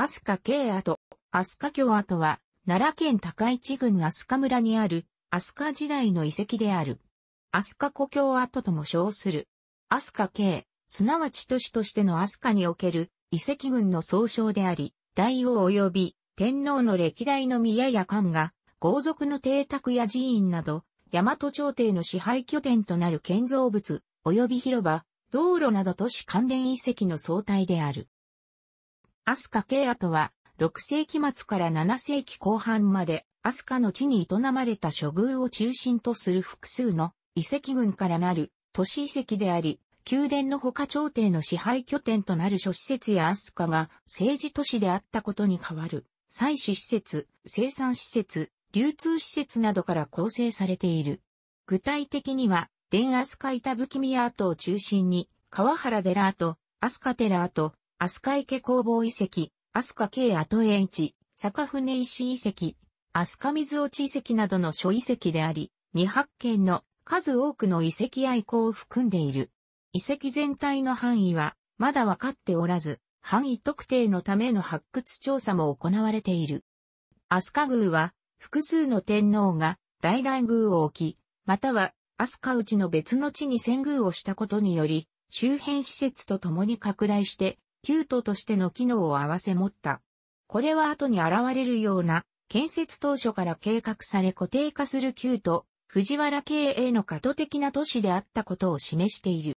アスカ系跡、アスカ京跡は、奈良県高市郡アスカ村にある、アスカ時代の遺跡である。アスカ故郷跡とも称する。アスカ系、すなわち都市としてのアスカにおける遺跡群の総称であり、大王及び天皇の歴代の宮や官が、豪族の邸宅や寺院など、大和朝廷の支配拠点となる建造物、及び広場、道路など都市関連遺跡の総体である。アスカケアとは、6世紀末から7世紀後半まで、アスカの地に営まれた処遇を中心とする複数の遺跡群からなる都市遺跡であり、宮殿の他朝廷の支配拠点となる諸施設やアスカが政治都市であったことに代わる、採取施設、生産施設、流通施設などから構成されている。具体的には、電アスカイタブキミアートを中心に、川原寺跡、アスカ寺跡、飛鳥池工房遺跡、飛鳥系跡園地、坂船石遺跡、飛鳥水落遺跡などの諸遺跡であり、未発見の数多くの遺跡愛好を含んでいる。遺跡全体の範囲は、まだ分かっておらず、範囲特定のための発掘調査も行われている。飛鳥宮は、複数の天皇が大々宮を置き、または飛鳥内の別の地に遷宮をしたことにより、周辺施設と共に拡大して旧都としての機能を合わせ持った。これは後に現れるような、建設当初から計画され固定化する旧都、藤原経営の過渡的な都市であったことを示している。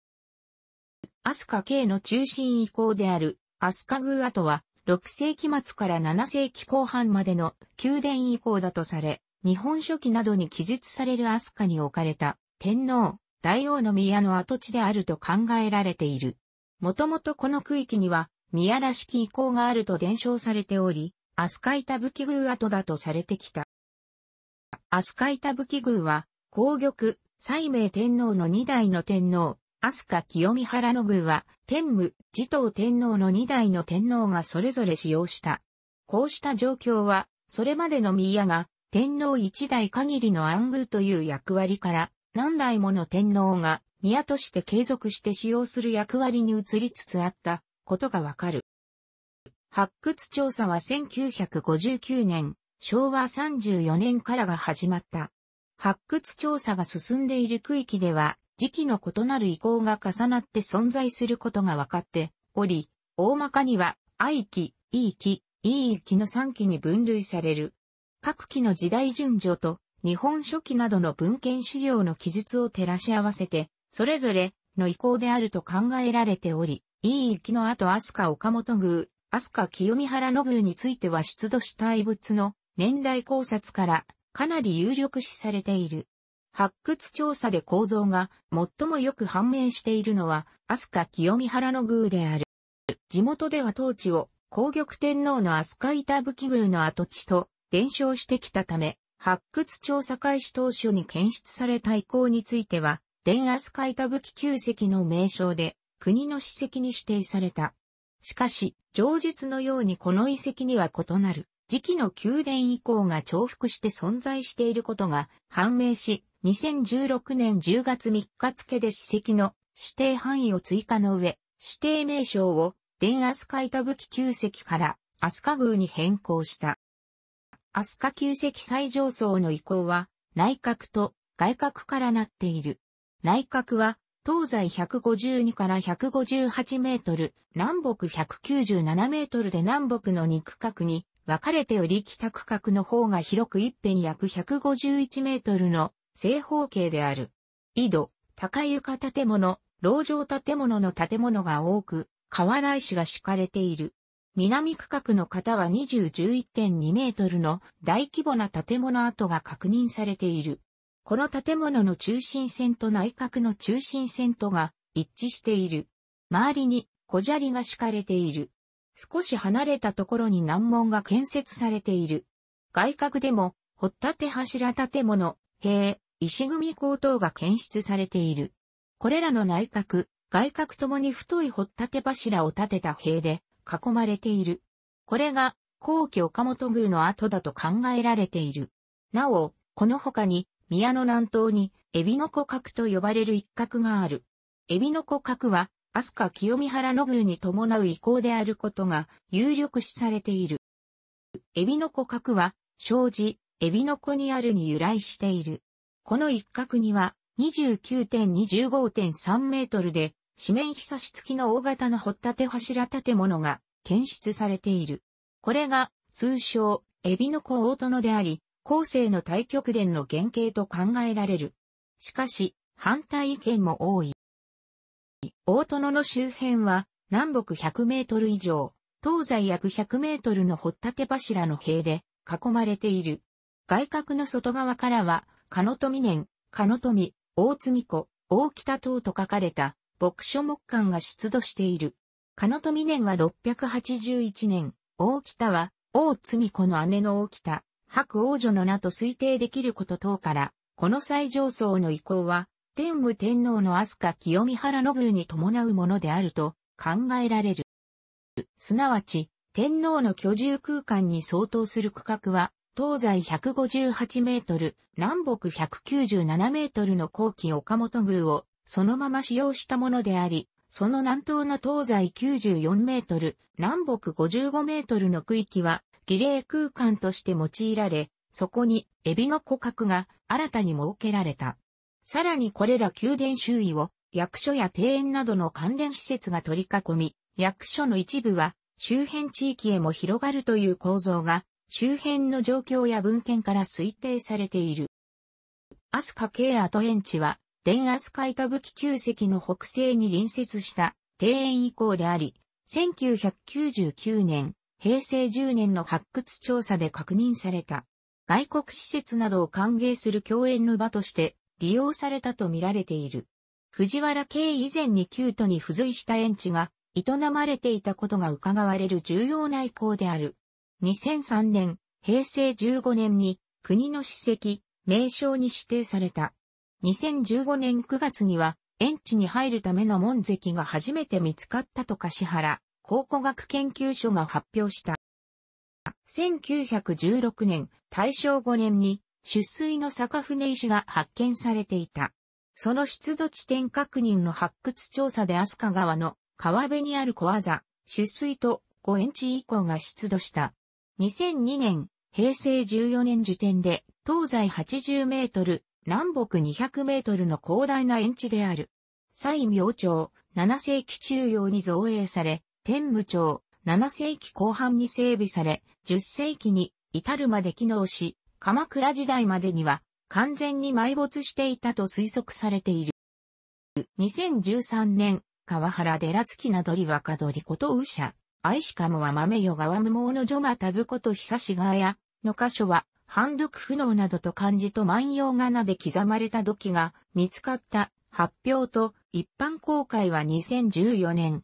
飛鳥系の中心移行である、飛鳥宮跡は、6世紀末から7世紀後半までの宮殿移行だとされ、日本書紀などに記述される飛鳥に置かれた天皇、大王の宮の跡地であると考えられている。もともとこの区域には、宮らしき遺構があると伝承されており、アスカイタブキ宮跡だとされてきた。アスカイタブキ宮は、皇玉、西明天皇の二代の天皇、飛鳥清見原の宮は、天武、持統天皇の二代の天皇がそれぞれ使用した。こうした状況は、それまでの宮が、天皇一代限りの暗宮という役割から、何代もの天皇が、宮として継続して使用する役割に移りつつあったことがわかる。発掘調査は1959年、昭和34年からが始まった。発掘調査が進んでいる区域では、時期の異なる遺構が重なって存在することが分かっており、大まかには、愛期、い期、い期の3期に分類される。各期の時代順序と、日本書紀などの文献資料の記述を照らし合わせて、それぞれの意向であると考えられており、いい域の後飛鳥岡本宮、飛鳥清見原の宮については出土した遺物の年代考察からかなり有力視されている。発掘調査で構造が最もよく判明しているのは飛鳥清見原の宮である。地元では当地を皇玉天皇の飛鳥板吹宮の跡地と伝承してきたため、発掘調査開始当初に検出された遺構については、電圧海多武器旧石の名称で、国の史跡に指定された。しかし、上述のようにこの遺跡には異なる、時期の宮殿以降が重複して存在していることが判明し、2016年10月3日付で史跡の指定範囲を追加の上、指定名称を、電圧海多武器旧石から、飛鳥宮に変更した。飛鳥旧石最上層の移行は、内閣と外閣からなっている。内角は、東西152から158メートル、南北197メートルで南北の2区画に分かれており北区画の方が広く一辺約151メートルの正方形である。井戸、高床建物、牢城建物の建物が多く、河原石が敷かれている。南区画の方は2011.2メートルの大規模な建物跡が確認されている。この建物の中心線と内角の中心線とが一致している。周りに小砂利が敷かれている。少し離れたところに難問が建設されている。外角でも、掘立柱建物、塀、石組高等が検出されている。これらの内角、外角ともに太い掘立柱を建てた塀で囲まれている。これが、後期岡本宮の跡だと考えられている。なお、この他に、宮の南東に、エビの湖角と呼ばれる一角がある。エビの湖角は、飛鳥清見原の宮に伴う遺構であることが有力視されている。エビの湖角は、障子、エビの湖にあるに由来している。この一角には、29.25.3メートルで、四面ひさし付きの大型の掘立て柱建物が検出されている。これが、通称、エビの湖大殿であり、後世の大極伝の原型と考えられる。しかし、反対意見も多い。大殿の周辺は、南北100メートル以上、東西約100メートルの掘立柱の塀で囲まれている。外角の外側からは、カノトミ年、かのとみ、大積子、大北等と書かれた、牧書木館が出土している。カノトミ年は681年、大北は、大積子の姉の大北、白王女の名と推定できること等から、この最上層の移行は、天武天皇の飛鳥清見原の宮に伴うものであると考えられる。すなわち、天皇の居住空間に相当する区画は、東西158メートル、南北197メートルの後期岡本宮をそのまま使用したものであり、その南東の東西94メートル、南北55メートルの区域は、儀礼空間として用いられ、そこに、エビの骨格が新たに設けられた。さらにこれら宮殿周囲を、役所や庭園などの関連施設が取り囲み、役所の一部は、周辺地域へも広がるという構造が、周辺の状況や文献から推定されている。アスカケアト園地は、電アスカイタブキ旧跡の北西に隣接した庭園以降であり、1999年、平成10年の発掘調査で確認された。外国施設などを歓迎する共演の場として利用されたと見られている。藤原家以前に旧都に付随した園地が営まれていたことが伺われる重要な意向である。2003年、平成15年に国の史跡、名称に指定された。2015年9月には園地に入るための門跡が初めて見つかったと柏原考古学研究所が発表した。1916年、大正5年に、出水の坂船石が発見されていた。その出土地点確認の発掘調査で飛鳥川の川辺にある小技、出水と5円地以降が出土した。2002年、平成14年時点で、東西80メートル、南北200メートルの広大な円地である。西明朝、7世紀中央に造営され、天武町、7世紀後半に整備され、10世紀に至るまで機能し、鎌倉時代までには完全に埋没していたと推測されている。2013年、川原寺月などり若鳥こと宇者、愛しかもは豆よがわ無毛の女がたぶこと久しがや、の箇所は、反読不能などと漢字と万葉仮名で刻まれた土器が見つかった発表と一般公開は2014年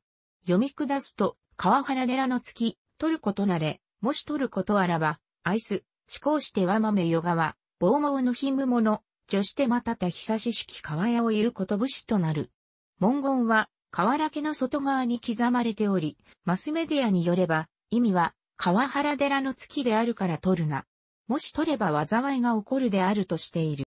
読み下すと、川原寺の月、取ることなれ、もし取ることあらば、アイス、思考してま豆よがわ、棒毛のひむもの、女してまたた久ししき川屋を言うことぶしとなる。文言は、河原家の外側に刻まれており、マスメディアによれば、意味は、川原寺の月であるから取るな。もし取れば災いが起こるであるとしている。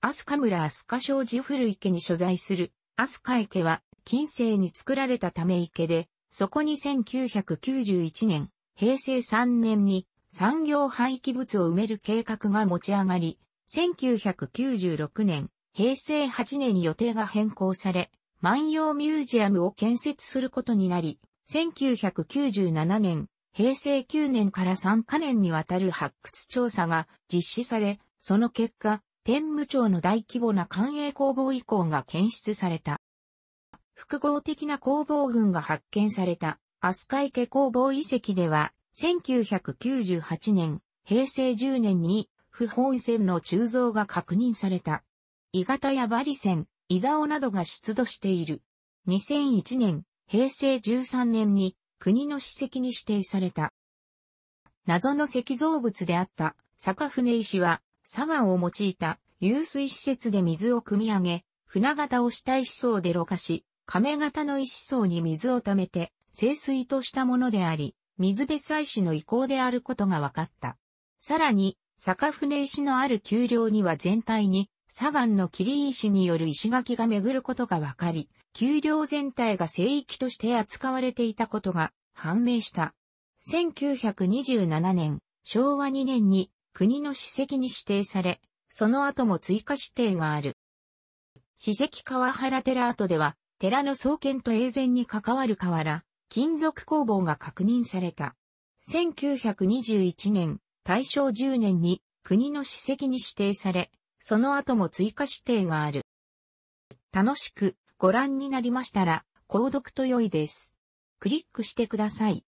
アスカ村アスカ商事古池に所在する、アスカ池は、近世に作られたため池で、そこに1991年、平成3年に産業廃棄物を埋める計画が持ち上がり、1996年、平成8年に予定が変更され、万葉ミュージアムを建設することになり、1997年、平成9年から3カ年にわたる発掘調査が実施され、その結果、天武町の大規模な官営工房以降が検出された。複合的な工房群が発見された、アスカイケ工房遺跡では、1998年、平成10年に、不本線の鋳造が確認された。伊方やバリ線、イザオなどが出土している。2001年、平成13年に国の史跡に指定された。謎の石造物であった坂船石は、砂岩を用いた湧水施設で水を汲み上げ、船型を主体思想で露過し、亀型の石層に水を溜めて、清水としたものであり、水辺祭祀の意向であることが分かった。さらに、坂船石のある丘陵には全体に、砂岩の霧石による石垣が巡ることが分かり、丘陵全体が聖域として扱われていたことが判明した。1927年、昭和2年に国の史跡に指定され、その後も追加指定がある。史跡川原寺跡では、寺の創建と永全に関わる河原、金属工房が確認された。1921年、大正10年に国の史跡に指定され、その後も追加指定がある。楽しくご覧になりましたら、購読と良いです。クリックしてください。